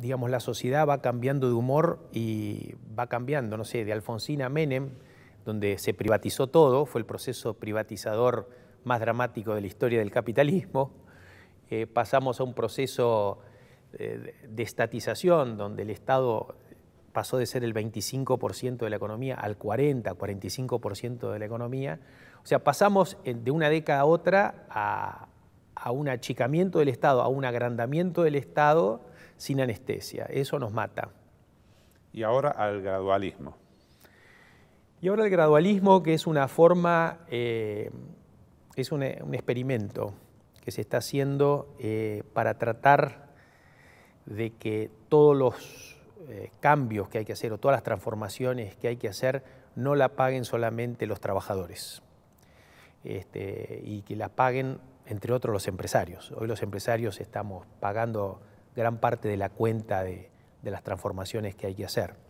digamos, la sociedad va cambiando de humor y va cambiando, no sé, de Alfonsina a Menem, donde se privatizó todo, fue el proceso privatizador más dramático de la historia del capitalismo, eh, pasamos a un proceso eh, de estatización, donde el Estado pasó de ser el 25% de la economía al 40, 45% de la economía. O sea, pasamos eh, de una década a otra a, a un achicamiento del Estado, a un agrandamiento del Estado sin anestesia. Eso nos mata. Y ahora al gradualismo. Y ahora el gradualismo, que es una forma, eh, es eh, un, experimento que se está haciendo eh, para tratar de que todos los cambios que hay que hacer o todas las transformaciones que hay que hacer no la paguen solamente los trabajadores este, y que la paguen, entre otros, los empresarios. Hoy los empresarios estamos pagando gran parte de la cuenta de, las transformaciones que hay que hacer.